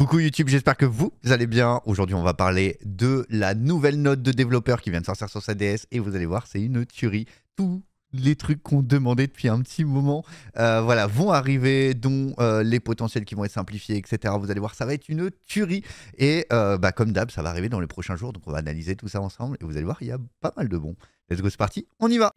Coucou YouTube, j'espère que vous allez bien. Aujourd'hui, on va parler de la nouvelle note de développeur qui vient de sortir sur sa DS et vous allez voir, c'est une tuerie. Tous les trucs qu'on demandait depuis un petit moment euh, voilà, vont arriver, dont euh, les potentiels qui vont être simplifiés, etc. Vous allez voir, ça va être une tuerie. Et euh, bah, comme d'hab, ça va arriver dans les prochains jours, donc on va analyser tout ça ensemble et vous allez voir, il y a pas mal de bons. Let's go, c'est parti, on y va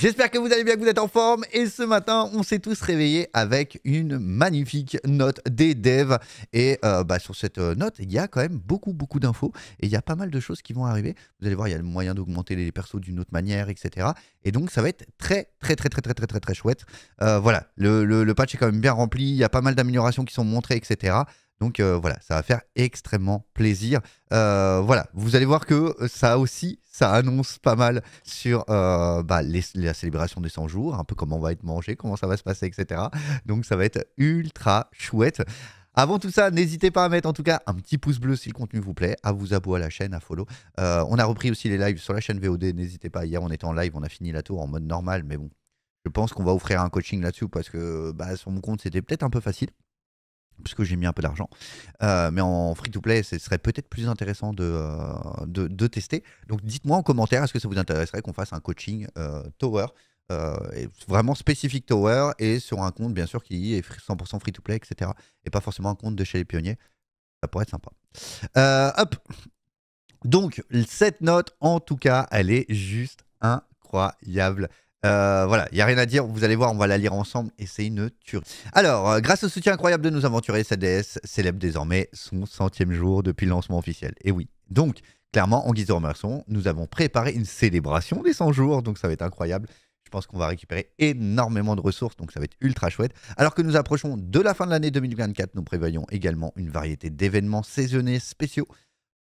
J'espère que vous allez bien, que vous êtes en forme. Et ce matin, on s'est tous réveillés avec une magnifique note des devs. Et euh, bah, sur cette euh, note, il y a quand même beaucoup, beaucoup d'infos. Et il y a pas mal de choses qui vont arriver. Vous allez voir, il y a le moyen d'augmenter les persos d'une autre manière, etc. Et donc, ça va être très, très, très, très, très, très, très, très chouette. Euh, voilà, le patch est quand même bien rempli. Il y a pas mal d'améliorations qui sont montrées, etc. Donc euh, voilà, ça va faire extrêmement plaisir. Euh, voilà, vous allez voir que euh, ça aussi, ça annonce pas mal sur bah, la célébration des 100 jours, un peu comment on va être mangé, comment ça va se passer, etc. Donc ça va être ultra chouette. Avant tout ça, n'hésitez pas à mettre en tout cas un petit pouce bleu si le contenu vous plaît, à vous abonner à la chaîne, à follow. on a repris aussi les lives sur la chaîne VOD, n'hésitez pas. Hier, on était en live, on a fini la tour en mode normal, mais bon, je pense qu'on va offrir un coaching là-dessus parce que bah, sur mon compte, c'était peut-être un peu facile puisque j'ai mis un peu d'argent. Euh, mais en free-to-play, ce serait peut-être plus intéressant euh, de, de, tester. Donc dites-moi en commentaire, est-ce que ça vous intéresserait qu'on fasse un coaching euh, Tower vraiment spécifique Tower et sur un compte bien sûr qui est 100% free-to-play, etc. Et pas forcément un compte de chez les pionniers. Ça pourrait être sympa. hop Donc, cette note, en tout cas, elle est juste incroyable. Euh, voilà, il n'y a rien à dire, vous allez voir, on va la lire ensemble et c'est une tuerie. Alors, euh, grâce au soutien incroyable de nos aventuriers, cette déesse célèbre désormais son centième jour depuis le lancement officiel. Et oui, donc, clairement, en guise de remerciement, nous avons préparé une célébration des 100 jours, donc ça va être incroyable. Je pense qu'on va récupérer énormément de ressources, donc ça va être ultra chouette. Alors que nous approchons de la fin de l'année 2024, nous prévoyons également une variété d'événements saisonniers spéciaux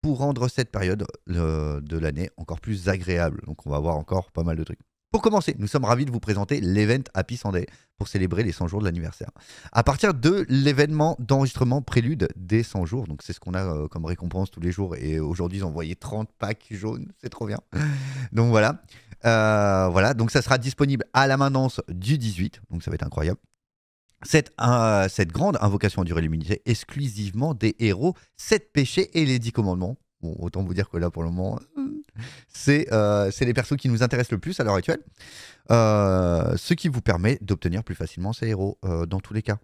pour rendre cette période euh, de l'année encore plus agréable. Donc on va avoir encore pas mal de trucs. Pour commencer, nous sommes ravis de vous présenter l'event Happy Sunday pour célébrer les 100 jours de l'anniversaire. À partir de l'événement d'enregistrement prélude des 100 jours, donc c'est ce qu'on a euh, comme récompense tous les jours, et aujourd'hui ils ont envoyé 30 packs jaunes, c'est trop bien. donc voilà. Euh, voilà, donc ça sera disponible à la maintenance du 18, donc ça va être incroyable. Cette, euh, cette grande invocation à durer l'immunité exclusivement des héros, 7 péchés et les 10 commandements. Bon, autant vous dire que là pour le moment, euh, c'est les persos qui nous intéressent le plus à l'heure actuelle. Euh, ce qui vous permet d'obtenir plus facilement ces héros euh, dans tous les cas.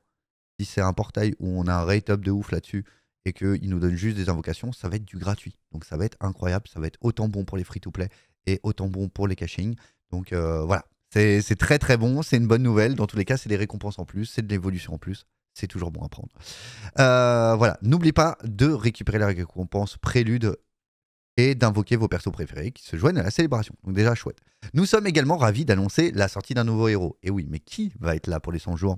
Si c'est un portail où on a un rate up de ouf là-dessus et qu'il nous donne juste des invocations, ça va être du gratuit. Donc ça va être incroyable, ça va être autant bon pour les free-to-play et autant bon pour les caching. Donc voilà, c'est très très bon, c'est une bonne nouvelle. Dans tous les cas, c'est des récompenses en plus, c'est de l'évolution en plus c'est toujours bon à prendre. voilà, n'oublie pas de récupérer la récompense prélude et d'invoquer vos persos préférés qui se joignent à la célébration. Donc déjà chouette. Nous sommes également ravis d'annoncer la sortie d'un nouveau héros. Et oui, mais qui va être là pour les 100 jours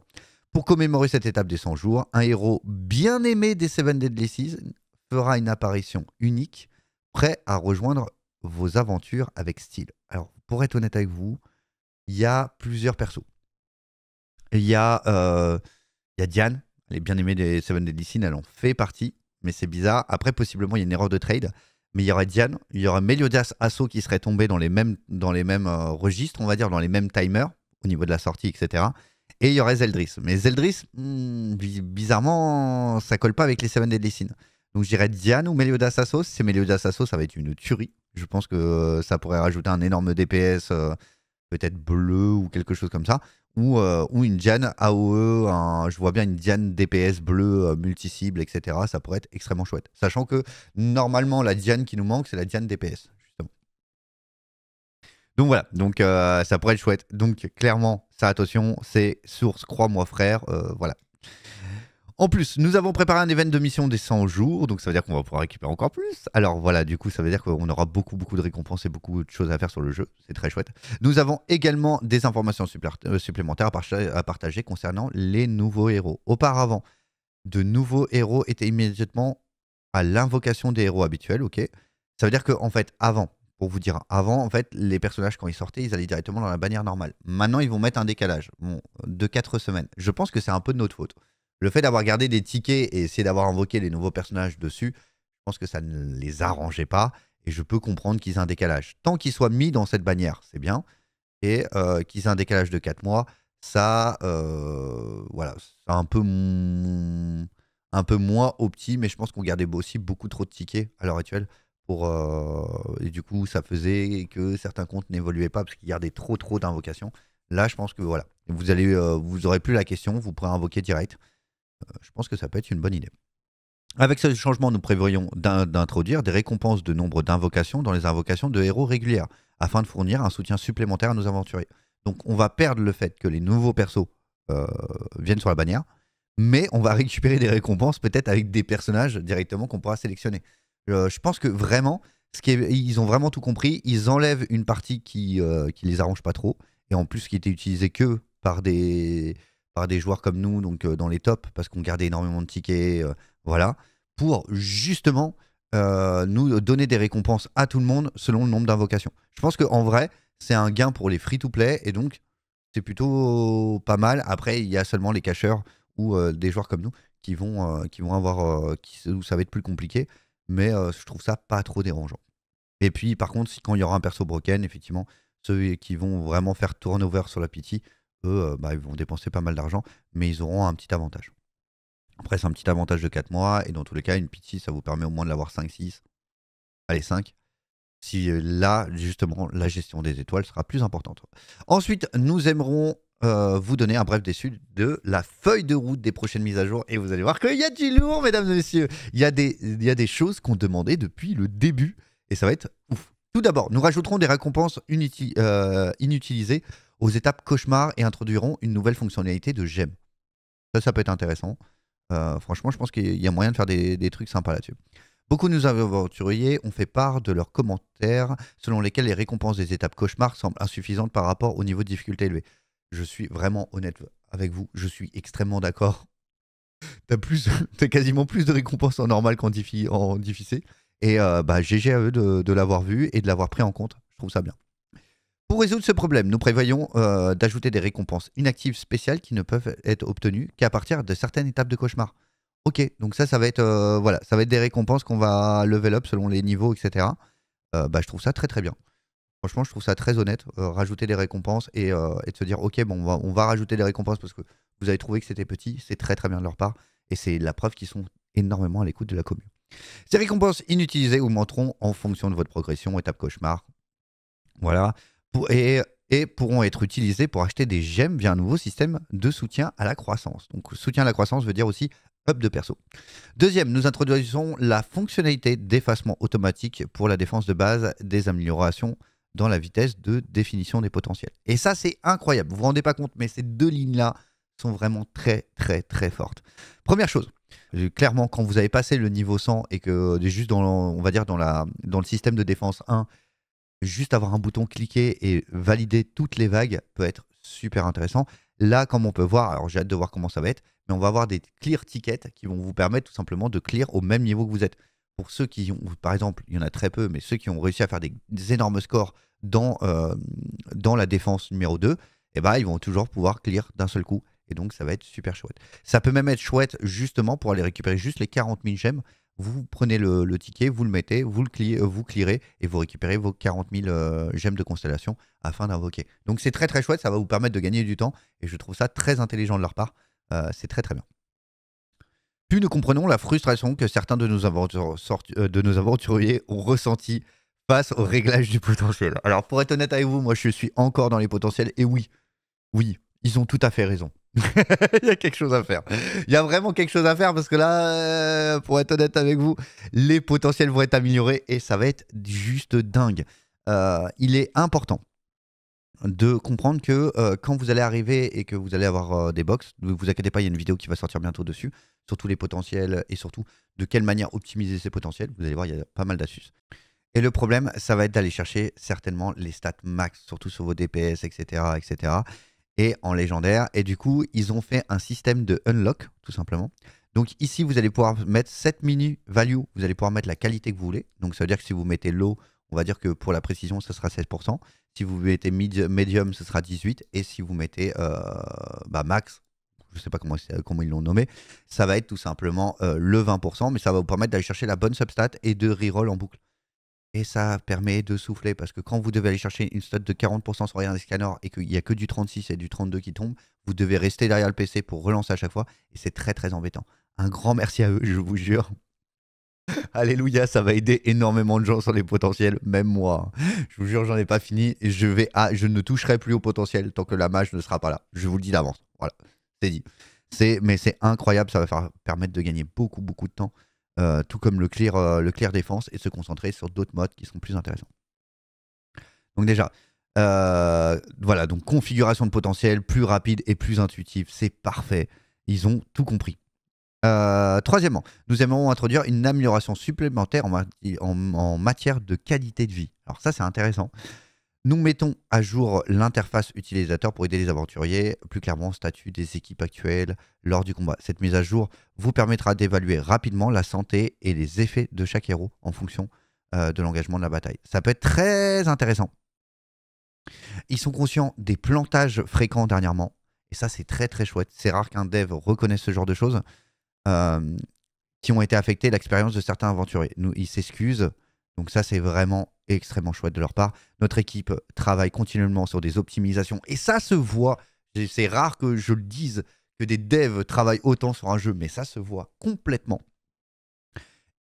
Pour commémorer cette étape des 100 jours, un héros bien aimé des Seven Deadly Sins fera une apparition unique, prêt à rejoindre vos aventures avec style. Alors, pour être honnête avec vous, il y a plusieurs persos. Il y, a, euh, il y a Diane, elle est bien aimée des Seven Deadly Sins, elle en fait partie, mais c'est bizarre. Après, possiblement, il y a une erreur de trade mais il y aurait Diane, il y aurait Meliodas Asso qui serait tombé dans les mêmes, dans les mêmes euh, registres, on va dire, dans les mêmes timers, au niveau de la sortie, etc. Et il y aurait Zeldris. Mais Zeldris, hmm, bizarrement, ça colle pas avec les Seven Deadly Sins. Donc je dirais Diane ou Meliodas Asso. Si c'est Meliodas Asso, ça va être une tuerie. Je pense que ça pourrait rajouter un énorme DPS, euh, peut-être bleu ou quelque chose comme ça. Euh, ou, une Diane AOE, je vois bien une Diane DPS bleue euh, multi-cible, etc. Ça pourrait être extrêmement chouette. Sachant que normalement, la Diane qui nous manque, c'est la Diane DPS. Donc voilà, donc euh, ça pourrait être chouette. Donc clairement, ça attention, c'est source, crois-moi frère, voilà. En plus, nous avons préparé un événement de mission des 100 jours, donc ça veut dire qu'on va pouvoir récupérer encore plus. Alors voilà, du coup, ça veut dire qu'on aura beaucoup, beaucoup de récompenses et beaucoup de choses à faire sur le jeu. C'est très chouette. Nous avons également des informations euh, supplémentaires à, partager concernant les nouveaux héros. Auparavant, de nouveaux héros étaient immédiatement à l'invocation des héros habituels, ok Ça veut dire qu'en en fait, avant, pour vous dire, avant, en fait, les personnages, quand ils sortaient, ils allaient directement dans la bannière normale. Maintenant, ils vont mettre un décalage de 4 semaines. Je pense que c'est un peu de notre faute. Le fait d'avoir gardé des tickets et essayer d'avoir invoqué les nouveaux personnages dessus, je pense que ça ne les arrangeait pas et je peux comprendre qu'ils aient un décalage. Tant qu'ils soient mis dans cette bannière, c'est bien, et euh, qu'ils aient un décalage de 4 mois, ça, euh, voilà, c'est un peu, un peu moins opti, mais je pense qu'on gardait aussi beaucoup trop de tickets à l'heure actuelle. Pour, euh, et du coup, ça faisait que certains comptes n'évoluaient pas parce qu'ils gardaient trop trop d'invocations. Là, je pense que voilà, vous n'aurez vous aurez plus la question, vous pourrez invoquer direct. Euh, je pense que ça peut être une bonne idée. Avec ce changement, nous prévoyons d'introduire des récompenses de nombre d'invocations dans les invocations de héros régulières, afin de fournir un soutien supplémentaire à nos aventuriers. Donc on va perdre le fait que les nouveaux persos euh, viennent sur la bannière, mais on va récupérer des récompenses peut-être avec des personnages directement qu'on pourra sélectionner. Euh, je pense que vraiment, ce ils ont vraiment tout compris, ils enlèvent une partie qui, ne les arrange pas trop, et en plus qui était utilisée que par des, par des joueurs comme nous, donc euh, dans les tops, parce qu'on gardait énormément de tickets, euh, voilà, pour justement euh, nous donner des récompenses à tout le monde selon le nombre d'invocations. Je pense qu'en vrai, c'est un gain pour les free-to-play, et donc c'est plutôt pas mal. Après, il y a seulement les cacheurs ou des joueurs comme nous qui vont, qui vont avoir, qui, où ça va être plus compliqué. Mais je trouve ça pas trop dérangeant. Et puis, par contre, quand il y aura un perso broken, effectivement, ceux qui vont vraiment faire turnover sur la pity, euh, bah, ils vont dépenser pas mal d'argent, mais ils auront un petit avantage. Après, c'est un petit avantage de 4 mois, et dans tous les cas, une pitié, ça vous permet au moins de l'avoir 5-6, allez 5. Si euh, là, justement, la gestion des étoiles sera plus importante. Ensuite, nous aimerons euh, vous donner un bref déçu de la feuille de route des prochaines mises à jour. Et vous allez voir qu'il y a du lourd, mesdames et messieurs. Il y a des, il y a des choses qu'on demandait depuis le début. Et ça va être ouf. Tout d'abord, nous rajouterons des récompenses euh, inutilisées aux étapes cauchemars et introduirons une nouvelle fonctionnalité de gemme. Ça, ça peut être intéressant. Euh, franchement, je pense qu'il y a moyen de faire des, trucs sympas là-dessus. Beaucoup de nos aventuriers ont fait part de leurs commentaires selon lesquels les récompenses des étapes cauchemars semblent insuffisantes par rapport au niveau de difficulté élevé. Je suis vraiment honnête avec vous, je suis extrêmement d'accord. T'as quasiment plus de récompenses en normal qu'en difficile. Et GG à eux de, l'avoir vu et de l'avoir pris en compte. Je trouve ça bien. Pour résoudre ce problème, nous prévoyons euh, d'ajouter des récompenses inactives spéciales qui ne peuvent être obtenues qu'à partir de certaines étapes de cauchemar. Ok, donc ça, ça va être, euh, voilà, ça va être des récompenses qu'on va level up selon les niveaux, etc. Euh, bah, je trouve ça très très bien. Franchement, je trouve ça très honnête, rajouter des récompenses et, de se dire, ok, bon, on va rajouter des récompenses parce que vous avez trouvé que c'était petit, c'est très très bien de leur part et c'est la preuve qu'ils sont énormément à l'écoute de la commune. Ces récompenses inutilisées augmenteront en fonction de votre progression, étape cauchemar. Voilà. Et, pourront être utilisées pour acheter des gemmes via un nouveau système de soutien à la croissance. Donc soutien à la croissance veut dire aussi up de perso. Deuxième, nous introduisons la fonctionnalité d'effacement automatique pour la défense de base des améliorations dans la vitesse de définition des potentiels. Et ça, c'est incroyable. Vous vous rendez pas compte, mais ces deux lignes-là sont vraiment très, très, très fortes. Première chose, euh, clairement, quand vous avez passé le niveau 100 et que euh, juste dans, on va dire dans, la, dans le système de défense 1, juste avoir un bouton cliquer et valider toutes les vagues peut être super intéressant. Là, comme on peut voir, alors j'ai hâte de voir comment ça va être, mais on va avoir des clear tickets qui vont vous permettre tout simplement de clear au même niveau que vous êtes. Pour ceux qui ont, par exemple, il y en a très peu, mais ceux qui ont réussi à faire des, énormes scores dans, euh, dans la défense numéro 2, et eh ben, ils vont toujours pouvoir clear d'un seul coup. Et donc, ça va être super chouette. Ça peut même être chouette, justement, pour aller récupérer juste les 40 000 gemmes. Vous prenez le, ticket, vous le mettez, vous le cliez, euh, vous et vous récupérez vos 40 000 euh, gemmes de constellation afin d'invoquer. Donc, c'est très très chouette. Ça va vous permettre de gagner du temps. Et je trouve ça très intelligent de leur part. Euh, c'est très très bien. Puis nous comprenons la frustration que certains de nos, de nos aventuriers ont ressentie face au réglage du potentiel. Alors pour être honnête avec vous, moi je suis encore dans les potentiels et oui, oui, ils ont tout à fait raison. il y a quelque chose à faire. Il y a vraiment quelque chose à faire parce que là, euh, pour être honnête avec vous, les potentiels vont être améliorés et ça va être juste dingue. Euh, il est important de comprendre que euh, quand vous allez arriver et que vous allez avoir des box, ne vous inquiétez pas, il y a une vidéo qui va sortir bientôt dessus, sur tous les potentiels et surtout de quelle manière optimiser ces potentiels. Vous allez voir, il y a pas mal d'astuces. Et le problème, ça va être d'aller chercher certainement les stats max, surtout sur vos DPS, etc. etc et en légendaire. Et du coup, ils ont fait un système de unlock, tout simplement. Donc ici, vous allez pouvoir mettre cette mini value, vous allez pouvoir mettre la qualité que vous voulez. Donc ça veut dire que si vous mettez low, on va dire que pour la précision, ce sera 16%. Si vous mettez medium, ce sera 18%. Et si vous mettez euh, bah, max, je ne sais pas comment, ils l'ont nommé, ça va être tout simplement euh, le 20%, mais ça va vous permettre d'aller chercher la bonne substat et de reroll en boucle. Et ça permet de souffler parce que quand vous devez aller chercher une stat de 40% sur un scanner et qu'il n'y a que du 36 et du 32 qui tombent, vous devez rester derrière le PC pour relancer à chaque fois. Et c'est très très embêtant. Un grand merci à eux, je vous jure. Alléluia, ça va aider énormément de gens sur les potentiels, même moi. Je vous jure, j'en ai pas fini. Et je vais je ne toucherai plus au potentiel tant que la mage ne sera pas là. Je vous le dis d'avance. Voilà, c'est dit. C'est, mais c'est incroyable, ça va permettre de gagner beaucoup beaucoup de temps. Euh, tout comme le clear, euh, le clair défense, et se concentrer sur d'autres modes qui sont plus intéressants. Donc déjà, euh, voilà, donc configuration de potentiel plus rapide et plus intuitive, c'est parfait. Ils ont tout compris. troisièmement, nous aimerions introduire une amélioration supplémentaire en, matière de qualité de vie. Alors ça, c'est intéressant. Nous mettons à jour l'interface utilisateur pour aider les aventuriers, plus clairement statut des équipes actuelles lors du combat. Cette mise à jour vous permettra d'évaluer rapidement la santé et les effets de chaque héros en fonction euh, de l'engagement de la bataille. Ça peut être très intéressant. Ils sont conscients des plantages fréquents dernièrement. Et ça, c'est très très chouette. C'est rare qu'un dev reconnaisse ce genre de choses euh, qui ont été affectées l'expérience de certains aventuriers. Nous, ils s'excusent. Donc ça, c'est vraiment extrêmement chouette de leur part. Notre équipe travaille continuellement sur des optimisations et ça se voit. C'est rare que je le dise que des devs travaillent autant sur un jeu, mais ça se voit complètement.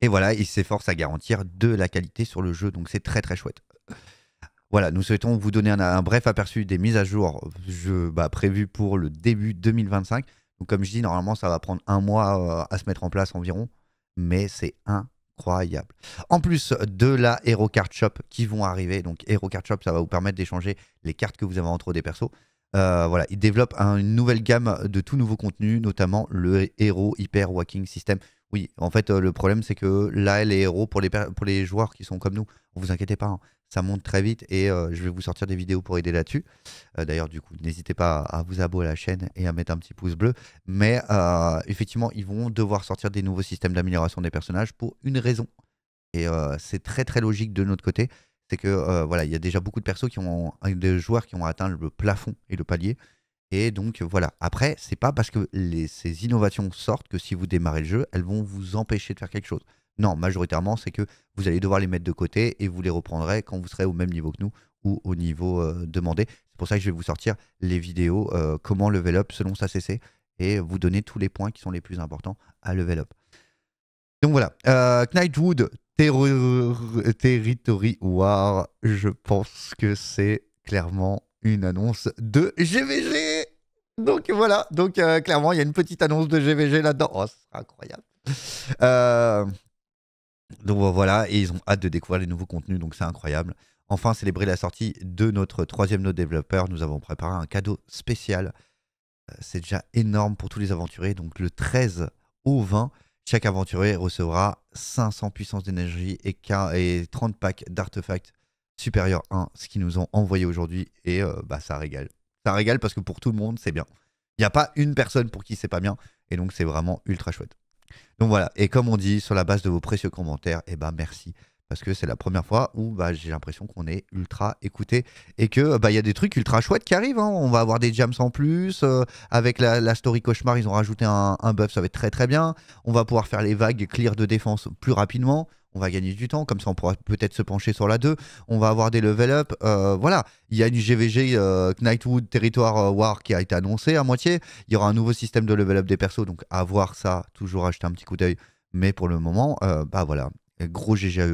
Et voilà, ils s'efforcent à garantir de la qualité sur le jeu, donc c'est très très chouette. Voilà, nous souhaitons vous donner un, bref aperçu des mises à jour je, bah, prévues pour le début 2025. comme je dis, normalement ça va prendre un mois euh, à se mettre en place environ, mais c'est un incroyable. En plus de la Hero Card Shop qui vont arriver, donc Hero Card Shop, ça va vous permettre d'échanger les cartes que vous avez entre des persos. Euh, voilà, ils développent une nouvelle gamme de tout nouveau contenu, notamment le Hero Hyper Walking System. Oui, en fait, euh, le problème, c'est que là, les héros, pour les, pour les joueurs qui sont comme nous, vous inquiétez pas, hein, ça monte très vite et euh, je vais vous sortir des vidéos pour aider là-dessus. Euh, d'ailleurs, du coup, n'hésitez pas à vous abonner à la chaîne et à mettre un petit pouce bleu. Mais euh, effectivement, ils vont devoir sortir des nouveaux systèmes d'amélioration des personnages pour une raison. Et c'est très très logique de notre côté. C'est que voilà, il y a déjà beaucoup de persos qui ont, des joueurs qui ont atteint le plafond et le palier. Et donc voilà. Après, c'est pas parce que ces innovations sortent que si vous démarrez le jeu, elles vont vous empêcher de faire quelque chose. Non, majoritairement, c'est que vous allez devoir les mettre de côté et vous les reprendrez quand vous serez au même niveau que nous ou au niveau euh, demandé. C'est pour ça que je vais vous sortir les vidéos euh, comment level up selon sa CC et vous donner tous les points qui sont les plus importants à level up. Donc voilà, euh, Knightwood Territory War, je pense que c'est clairement une annonce de GVG. Donc voilà, donc clairement il y a une petite annonce de GVG là-dedans. Oh, c'est incroyable. Donc voilà, et ils ont hâte de découvrir les nouveaux contenus, donc c'est incroyable. Enfin, célébrer la sortie de notre troisième node développeur, nous avons préparé un cadeau spécial. Euh, c'est déjà énorme pour tous les aventuriers. Donc le 13 au 20, chaque aventurier recevra 500 puissances d'énergie et, 30 packs d'artefacts supérieurs 1, ce qu'ils nous ont envoyé aujourd'hui. Et euh, bah, ça régale. Ça régale parce que pour tout le monde, c'est bien. Il n'y a pas une personne pour qui c'est pas bien. Et donc c'est vraiment ultra chouette. Donc voilà, et comme on dit, sur la base de vos précieux commentaires, et eh ben merci. Parce que c'est la première fois où bah, j'ai l'impression qu'on est ultra écouté et que bah, y a des trucs ultra chouettes qui arrivent. Hein. On va avoir des jams en plus. Euh, avec la, story cauchemar, ils ont rajouté un, un buff, ça va être très très bien. On va pouvoir faire les vagues clear de défense plus rapidement on va gagner du temps, comme ça on pourra peut-être se pencher sur la 2, on va avoir des level up, euh, voilà, il y a une GVG euh, Knightwood Territoire euh, War qui a été annoncée à moitié, il y aura un nouveau système de level up des persos, donc à voir ça, toujours acheter un petit coup d'œil, mais pour le moment, bah voilà, gros GG à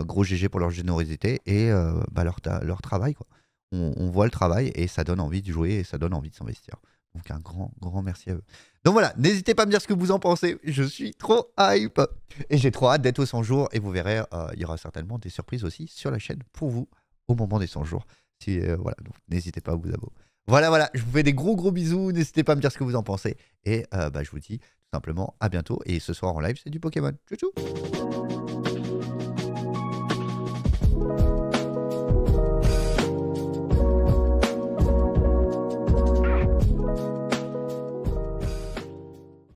eux, gros GG pour leur générosité et bah leur, travail, quoi. on voit le travail et ça donne envie de jouer et ça donne envie de s'investir. Donc un grand, grand merci à eux. Donc voilà, n'hésitez pas à me dire ce que vous en pensez. Je suis trop hype. Et j'ai trop hâte d'être aux 100 jours. Et vous verrez, euh, il y aura certainement des surprises aussi sur la chaîne pour vous au moment des 100 jours. Si, euh, voilà, donc n'hésitez pas à vous abonner. Voilà, voilà, je vous fais des gros, gros bisous. N'hésitez pas à me dire ce que vous en pensez. Et euh, bah, je vous dis tout simplement à bientôt. Et ce soir en live, c'est du Pokémon. Tchou tchou